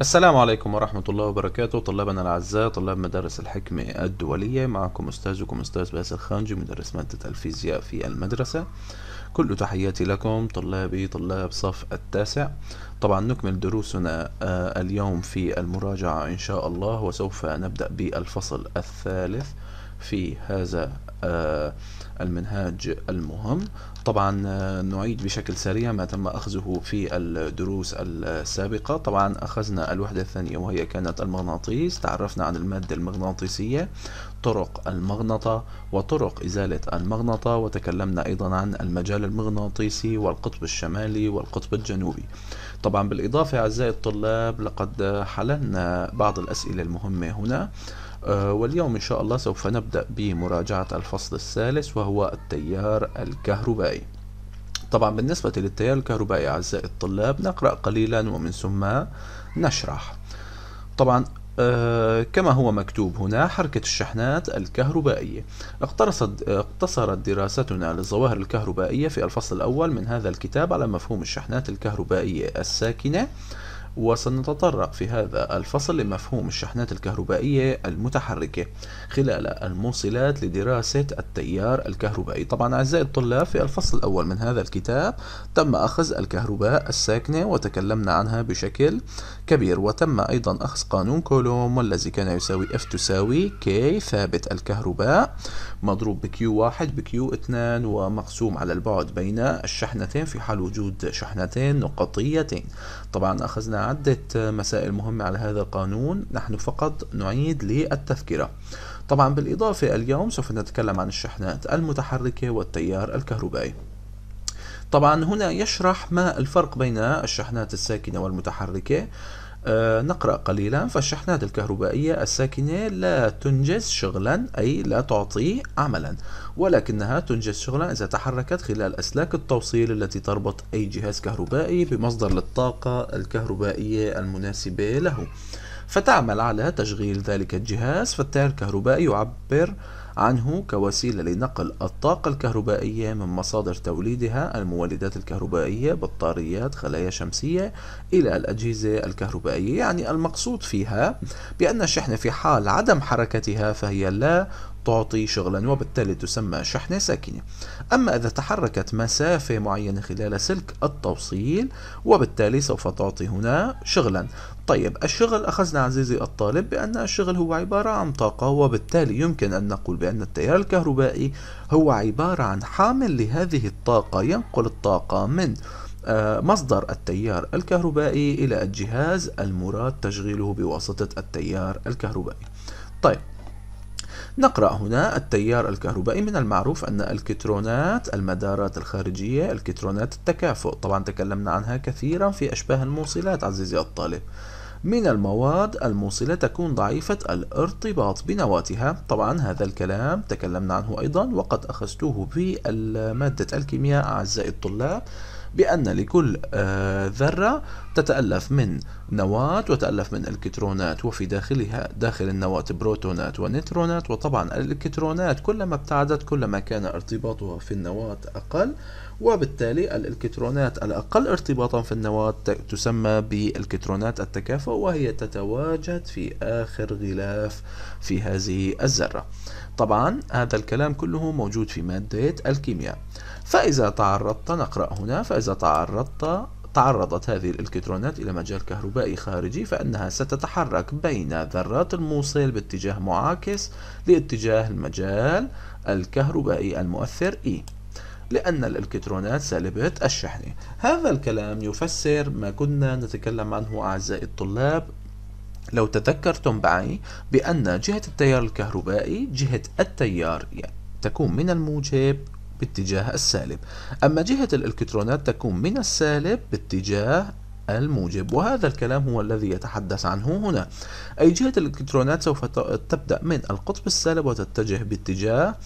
السلام عليكم ورحمة الله وبركاته طلابنا الأعزاء طلاب مدارس الحكمة الدولية معكم أستاذكم أستاذ باسل خانجي مدرس مادة الفيزياء في المدرسة كل تحياتي لكم طلابي طلاب صف التاسع طبعا نكمل دروسنا آه، اليوم في المراجعة إن شاء الله وسوف نبدأ بالفصل الثالث في هذا آه، المنهاج المهم طبعا آه، نعيد بشكل سريع ما تم أخذه في الدروس السابقة طبعا أخذنا الوحدة الثانية وهي كانت المغناطيس تعرفنا عن المادة المغناطيسية طرق المغنطة وطرق إزالة المغنطة وتكلمنا أيضا عن المجال المغناطيسي والقطب الشمالي والقطب الجنوبي طبعا بالإضافة أعزائي الطلاب لقد حللنا بعض الأسئلة المهمة هنا آه، واليوم إن شاء الله سوف نبدأ بمراجعة الفصل الثالث وهو التيار الكهربائي طبعا بالنسبة للتيار الكهربائي أعزائي الطلاب نقرأ قليلا ومن ثم نشرح طبعا آه، كما هو مكتوب هنا حركة الشحنات الكهربائية اقتصرت, اقتصرت دراستنا للظواهر الكهربائية في الفصل الأول من هذا الكتاب على مفهوم الشحنات الكهربائية الساكنة وسنتطرق في هذا الفصل لمفهوم الشحنات الكهربائية المتحركة خلال الموصلات لدراسة التيار الكهربائي طبعا أعزائي الطلاب في الفصل الأول من هذا الكتاب تم أخذ الكهرباء الساكنة وتكلمنا عنها بشكل كبير وتم أيضا أخذ قانون كولوم والذي كان يساوي F تساوي K ثابت الكهرباء مضروب بq 1 بq 2 ومقسوم على البعد بين الشحنتين في حال وجود شحنتين نقطيتين طبعا أخذنا عدة مسائل مهمة على هذا القانون نحن فقط نعيد للتذكرة طبعا بالإضافة اليوم سوف نتكلم عن الشحنات المتحركة والتيار الكهربائي طبعا هنا يشرح ما الفرق بين الشحنات الساكنة والمتحركة آه، نقرأ قليلا فالشحنات الكهربائية الساكنة لا تنجز شغلا أي لا تعطي عملا ولكنها تنجز شغلا إذا تحركت خلال أسلاك التوصيل التي تربط أي جهاز كهربائي بمصدر للطاقة الكهربائية المناسبة له فتعمل على تشغيل ذلك الجهاز فالتيار الكهربائي يعبر عنه كوسيلة لنقل الطاقة الكهربائية من مصادر توليدها المولدات الكهربائية بطاريات خلايا شمسية إلى الأجهزة الكهربائية يعني المقصود فيها بأن الشحنة في حال عدم حركتها فهي لا تعطي شغلا وبالتالي تسمى شحنة ساكنة أما إذا تحركت مسافة معينة خلال سلك التوصيل وبالتالي سوف تعطي هنا شغلا طيب الشغل أخذنا عزيزي الطالب بأن الشغل هو عبارة عن طاقة وبالتالي يمكن أن نقول بأن التيار الكهربائي هو عبارة عن حامل لهذه الطاقة ينقل الطاقة من آه، مصدر التيار الكهربائي إلى الجهاز المراد تشغيله بواسطة التيار الكهربائي طيب نقرأ هنا التيار الكهربائي من المعروف أن الكترونات المدارات الخارجية الكترونات التكافؤ طبعا تكلمنا عنها كثيرا في أشباه الموصلات عزيزي الطالب من المواد الموصلة تكون ضعيفة الارتباط بنواتها طبعا هذا الكلام تكلمنا عنه أيضا وقد أخذته في مادة الكيمياء أعزائي الطلاب بأن لكل آه، ذرة تتألف من نواة وتألف من الكترونات وفي داخلها داخل النواة بروتونات ونيترونات وطبعا الإلكترونات كلما ابتعدت كلما كان ارتباطها في النواة أقل وبالتالي الإلكترونات الأقل ارتباطا في النواة تسمى بالكترونات التكافؤ وهي تتواجد في آخر غلاف في هذه الذرة طبعا هذا الكلام كله موجود في مادة الكيمياء فإذا تعرضت نقرأ هنا فإذا تعرضت تعرضت هذه الإلكترونات إلى مجال كهربائي خارجي فإنها ستتحرك بين ذرات الموصل باتجاه معاكس لاتجاه المجال الكهربائي المؤثر E لأن الإلكترونات سالبة الشحنة هذا الكلام يفسر ما كنا نتكلم عنه أعزائي الطلاب لو تذكرتم معي بأن جهة التيار الكهربائي جهة التيار يعني تكون من الموجب باتجاه السالب أما جهة الإلكترونات تكون من السالب باتجاه الموجب وهذا الكلام هو الذي يتحدث عنه هنا أي جهة الإلكترونات سوف تبدأ من القطب السالب وتتجه باتجاه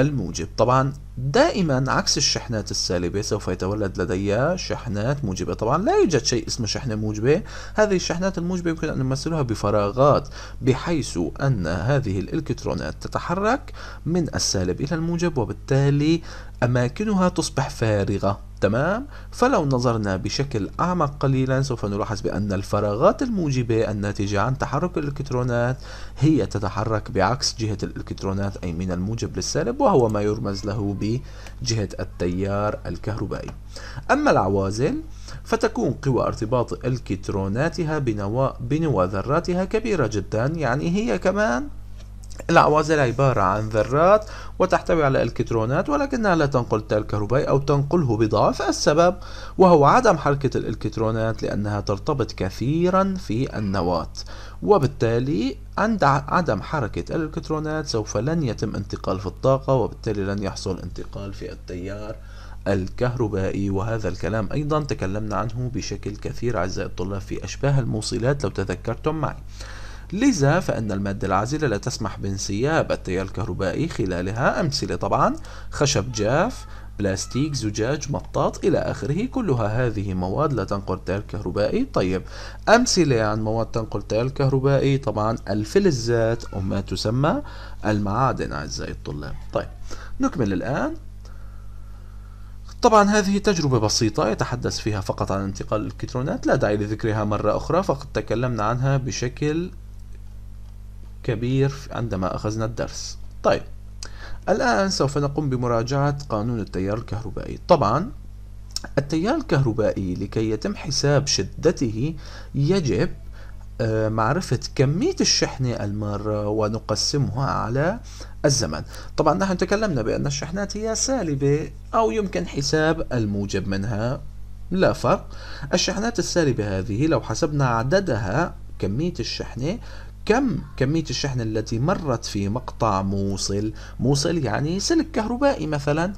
الموجب طبعا دائما عكس الشحنات السالبة سوف يتولد لدي شحنات موجبة طبعا لا يوجد شيء اسمه شحنة موجبة هذه الشحنات الموجبة يمكن أن نمثلها بفراغات بحيث أن هذه الإلكترونات تتحرك من السالب إلى الموجب وبالتالي أماكنها تصبح فارغة تمام فلو نظرنا بشكل أعمق قليلا سوف نلاحظ بأن الفراغات الموجبة الناتجة عن تحرك الإلكترونات هي تتحرك بعكس جهة الإلكترونات أي من الموجب للسالب وهو ما يرمز له بجهة التيار الكهربائي أما العوازل فتكون قوى ارتباط إلكتروناتها بنوا... بنواة ذراتها كبيرة جدا يعني هي كمان العوازل عبارة عن ذرات وتحتوي على الكترونات ولكنها لا تنقل الكهرباء أو تنقله بضعف السبب وهو عدم حركة الإلكترونات لأنها ترتبط كثيرا في النواة وبالتالي عند عدم حركة الإلكترونات سوف لن يتم انتقال في الطاقة وبالتالي لن يحصل انتقال في التيار الكهربائي وهذا الكلام أيضا تكلمنا عنه بشكل كثير أعزائي الطلاب في أشباه الموصلات لو تذكرتم معي لذا فإن المادة العازلة لا تسمح بانسياب التيار الكهربائي خلالها أمثلة طبعا خشب جاف بلاستيك زجاج مطاط إلى آخره كلها هذه مواد لا تنقل التيار الكهربائي طيب أمثلة عن مواد تنقل التيار الكهربائي طبعا الفلزات وما تسمى المعادن أعزائي الطلاب طيب نكمل الآن طبعا هذه تجربة بسيطة يتحدث فيها فقط عن انتقال الإلكترونات لا داعي لذكرها مرة أخرى فقد تكلمنا عنها بشكل كبير عندما أخذنا الدرس طيب الآن سوف نقوم بمراجعة قانون التيار الكهربائي طبعا التيار الكهربائي لكي يتم حساب شدته يجب آه، معرفة كمية الشحنة المارة ونقسمها على الزمن طبعا نحن تكلمنا بأن الشحنات هي سالبة أو يمكن حساب الموجب منها لا فرق الشحنات السالبة هذه لو حسبنا عددها كمية الشحنة كم كمية الشحن التي مرت في مقطع موصل موصل يعني سلك كهربائي مثلا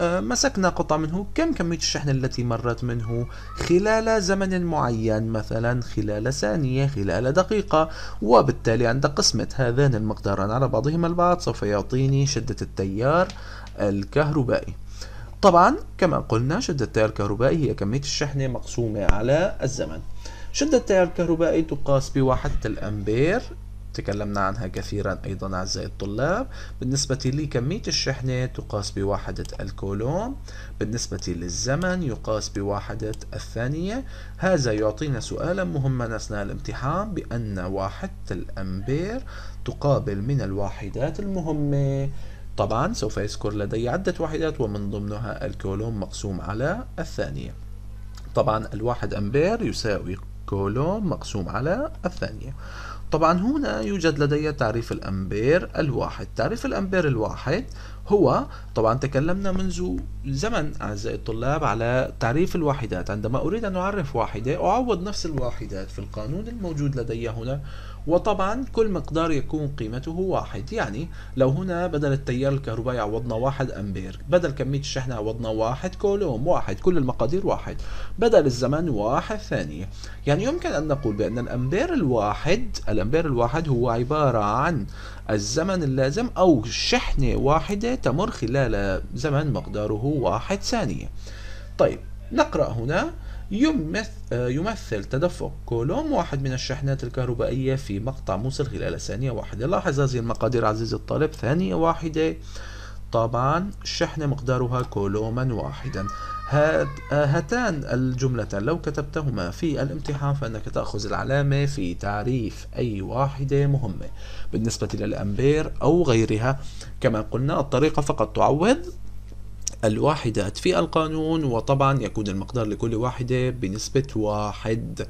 آه، مسكنا قطع منه كم كمية الشحن التي مرت منه خلال زمن معين مثلا خلال ثانية خلال دقيقة وبالتالي عند قسمة هذان المقداران على بعضهما البعض سوف يعطيني شدة التيار الكهربائي طبعا كما قلنا شدة التيار الكهربائي هي كمية الشحن مقسومة على الزمن شدة التيار الكهربائي تقاس بواحدة الأمبير تكلمنا عنها كثيرا أيضا أعزائي الطلاب بالنسبة لكمية الشحنة تقاس بواحدة الكولوم بالنسبة للزمن يقاس بواحدة الثانية هذا يعطينا سؤالا مهما أثناء الامتحان بأن واحدة الأمبير تقابل من الواحدات المهمة طبعا سوف يذكر لدي عدة واحدات ومن ضمنها الكولوم مقسوم على الثانية طبعا الواحد أمبير يساوي كولوم مقسوم على الثانية طبعا هنا يوجد لدي تعريف الأمبير الواحد تعريف الأمبير الواحد هو طبعا تكلمنا منذ زمن أعزائي الطلاب على تعريف الواحدات عندما أريد أن أعرف واحدة أعوض نفس الواحدات في القانون الموجود لدي هنا وطبعا كل مقدار يكون قيمته واحد يعني لو هنا بدل التيار الكهربائي عوضنا واحد أمبير بدل كمية الشحنة عوضنا واحد كولوم واحد كل المقادير واحد بدل الزمن واحد ثانية يعني يمكن أن نقول بأن الأمبير الواحد الأمبير الواحد هو عبارة عن الزمن اللازم أو شحنة واحدة تمر خلال زمن مقداره واحد ثانية طيب نقرأ هنا يمثل, تدفق كولوم واحد من الشحنات الكهربائية في مقطع موصل خلال ثانية واحدة لاحظ هذه المقادير عزيزي الطالب ثانية واحدة طبعا الشحنة مقدارها كولوما واحدا هاتان الجملتان لو كتبتهما في الامتحان فإنك تأخذ العلامة في تعريف أي واحدة مهمة بالنسبة للأمبير أو غيرها كما قلنا الطريقة فقط تعوض الواحدات في القانون وطبعا يكون المقدار لكل واحدة بنسبة واحد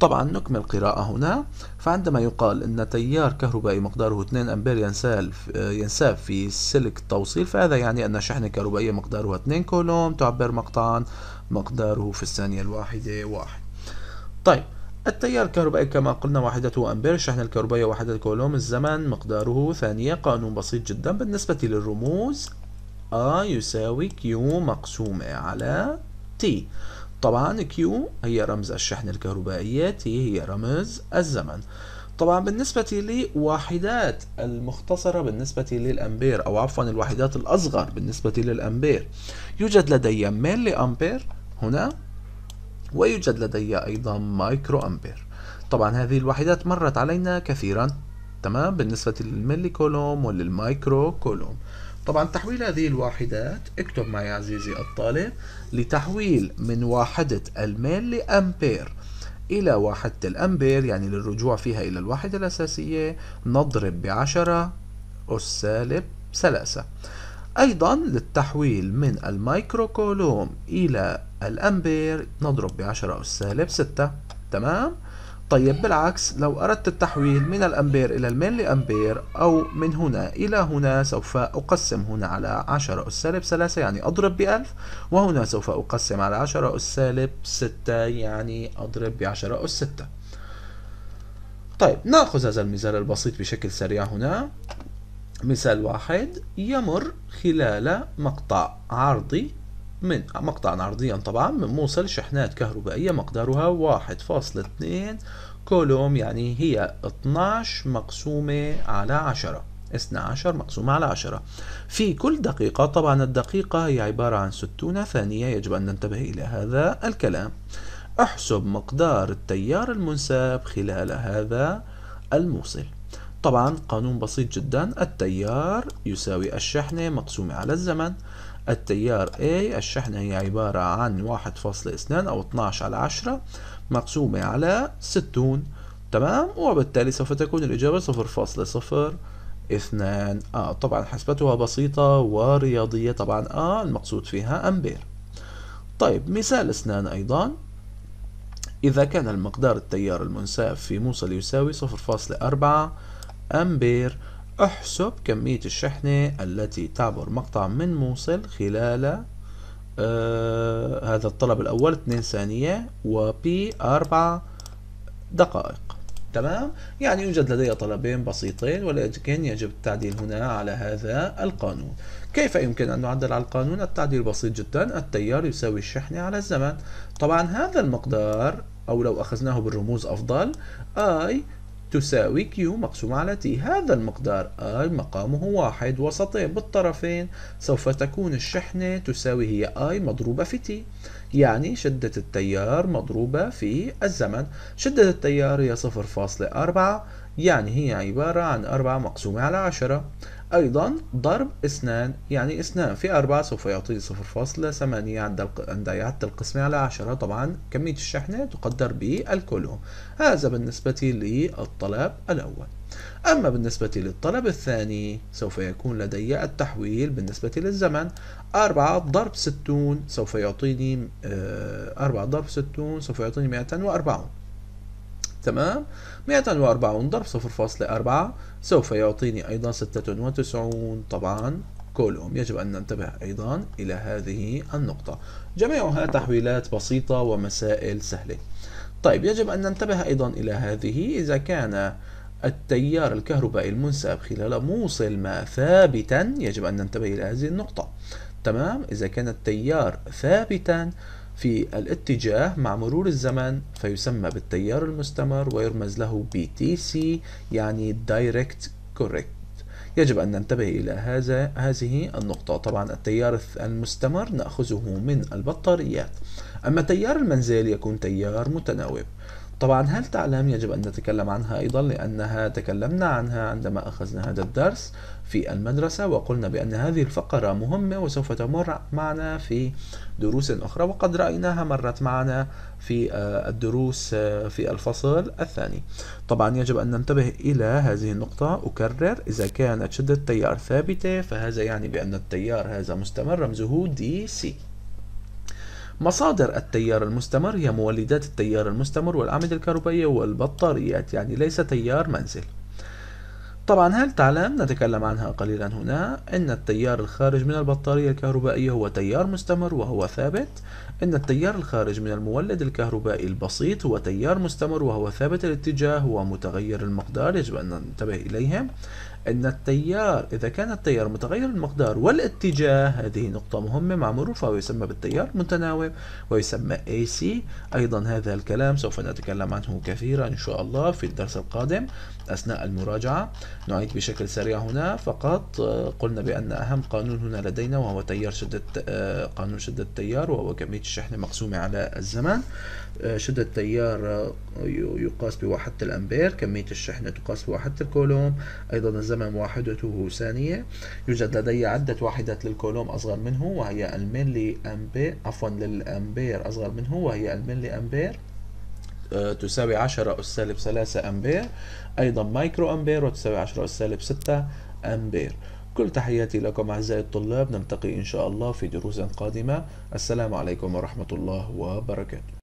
طبعا نكمل قراءة هنا فعندما يقال أن تيار كهربائي مقداره 2 أمبير آه، ينساب في سلك التوصيل فهذا يعني أن شحنة كهربائية مقدارها 2 كولوم تعبر مقطعا مقداره في الثانية الواحدة واحد طيب التيار الكهربائي كما قلنا وحدته أمبير الشحنة الكهربائية واحدة كولوم الزمن مقداره ثانية قانون بسيط جدا بالنسبة للرموز A يساوي Q مقسومة على T طبعا كيو هي رمز الشحن الكهربائية تي هي رمز الزمن طبعا بالنسبة لوحدات المختصرة بالنسبة للأمبير أو عفوا الوحدات الأصغر بالنسبة للأمبير يوجد لدي ميلي أمبير هنا ويوجد لدي أيضا مايكرو أمبير طبعا هذه الوحدات مرت علينا كثيرا تمام بالنسبة للميلي كولوم وللمايكرو كولوم طبعا تحويل هذه الواحدات اكتب معي عزيزي الطالب لتحويل من واحدة الميل لأمبير إلى واحدة الأمبير يعني للرجوع فيها إلى الواحدة الأساسية نضرب بعشرة أس سالب ثلاثة أيضا للتحويل من المايكرو كولوم إلى الأمبير نضرب بعشرة أس سالب ستة تمام؟ طيب بالعكس لو أردت التحويل من الأمبير إلى الميلي أمبير أو من هنا إلى هنا سوف أقسم هنا على 10 أس سالب 3 يعني أضرب ب 1000 وهنا سوف أقسم على 10 أس سالب 6 يعني أضرب 10 أس 6 طيب نأخذ هذا المثال البسيط بشكل سريع هنا مثال واحد يمر خلال مقطع عرضي من مقطعا عرضيا طبعا من موصل شحنات كهربائية مقدارها واحد فاصل اثنين كولوم يعني هي 12 مقسومة على اثنى 12 مقسومة على عشرة في كل دقيقة طبعا الدقيقة هي عبارة عن 60 ثانية يجب أن ننتبه إلى هذا الكلام احسب مقدار التيار المنساب خلال هذا الموصل طبعا قانون بسيط جدا التيار يساوي الشحنة مقسومة على الزمن التيار A الشحنة هي عبارة عن 1.2 أو 12 على 10 مقسومة على 60 تمام وبالتالي سوف تكون الإجابة 0.02 آه طبعا حسبتها بسيطة ورياضية طبعا آه المقصود فيها أمبير طيب مثال اثنان أيضا إذا كان المقدار التيار المنساب في موصل يساوي 0.4 أمبير احسب كمية الشحنة التي تعبر مقطع من موصل خلال آه هذا الطلب الأول 2 ثانية وبي 4 دقائق تمام يعني يوجد لدي طلبين بسيطين ولكن يجب التعديل هنا على هذا القانون كيف يمكن أن نعدل على القانون التعديل بسيط جدا التيار يساوي الشحنة على الزمن طبعا هذا المقدار أو لو أخذناه بالرموز أفضل I تساوي Q مقسومة على T هذا المقدار I مقامه واحد وسطين بالطرفين سوف تكون الشحنة تساوي هي I مضروبة في T يعني شدة التيار مضروبة في الزمن شدة التيار هي 0.4 يعني هي عبارة عن 4 مقسومة على 10 أيضا ضرب اثنان يعني اثنان في أربعة سوف يعطي صفر فاصلة ثمانية عند عند إعادة القسمة على عشرة طبعا كمية الشحنة تقدر بالكولوم هذا بالنسبة للطلب الأول أما بالنسبة للطلب الثاني سوف يكون لدي التحويل بالنسبة للزمن أربعة ضرب ستون سوف يعطيني آه، أربعة ضرب ستون سوف يعطيني مئة وأربعون تمام 240 ضرب 0.4 سوف يعطيني أيضا 96 طبعا كولوم يجب أن ننتبه أيضا إلى هذه النقطة جميعها تحويلات بسيطة ومسائل سهلة طيب يجب أن ننتبه أيضا إلى هذه إذا كان التيار الكهربائي المنساب خلال موصل ما ثابتا يجب أن ننتبه إلى هذه النقطة تمام إذا كان التيار ثابتا في الاتجاه مع مرور الزمن فيسمى بالتيار المستمر ويرمز له BTC يعني Direct Correct يجب أن ننتبه إلى هذا هذه النقطة طبعا التيار المستمر نأخذه من البطاريات أما التيار المنزل يكون تيار متناوب طبعا هل تعلم يجب أن نتكلم عنها أيضا لأنها تكلمنا عنها عندما أخذنا هذا الدرس في المدرسة وقلنا بأن هذه الفقرة مهمة وسوف تمر معنا في دروس أخرى وقد رأيناها مرت معنا في آه، الدروس آه، في الفصل الثاني طبعا يجب أن ننتبه إلى هذه النقطة أكرر إذا كانت شدة التيار ثابتة فهذا يعني بأن التيار هذا مستمر رمزه دي سي مصادر التيار المستمر هي مولدات التيار المستمر والأعمدة الكهربائية والبطاريات يعني ليس تيار منزل طبعا هل تعلم نتكلم عنها قليلا هنا ان التيار الخارج من البطارية الكهربائية هو تيار مستمر وهو ثابت ان التيار الخارج من المولد الكهربائي البسيط هو تيار مستمر وهو ثابت الاتجاه ومتغير المقدار يجب ان ننتبه اليهم أن التيار إذا كان التيار متغير المقدار والاتجاه هذه نقطة مهمة مع فهو ويسمى بالتيار المتناوب ويسمى AC أيضا هذا الكلام سوف نتكلم عنه كثيرا إن شاء الله في الدرس القادم أثناء المراجعة نعيد بشكل سريع هنا فقط آه، قلنا بأن أهم قانون هنا لدينا وهو تيار شدة آه، قانون شدة التيار وهو كمية الشحنة مقسومة على الزمن آه، شدة التيار يقاس بواحدة الأمبير كمية الشحنة تقاس بواحدة الكولوم أيضا الزمن تمام واحدته ثانية يوجد لدي عدة واحدات للكولوم أصغر منه وهي الملي أمبير عفوا للأمبير أصغر منه وهي الملي أمبير آه، تساوي 10 أس سالب 3 أمبير أيضا مايكرو أمبير وتساوي 10 أس سالب 6 أمبير كل تحياتي لكم أعزائي الطلاب نلتقي إن شاء الله في دروس قادمة السلام عليكم ورحمة الله وبركاته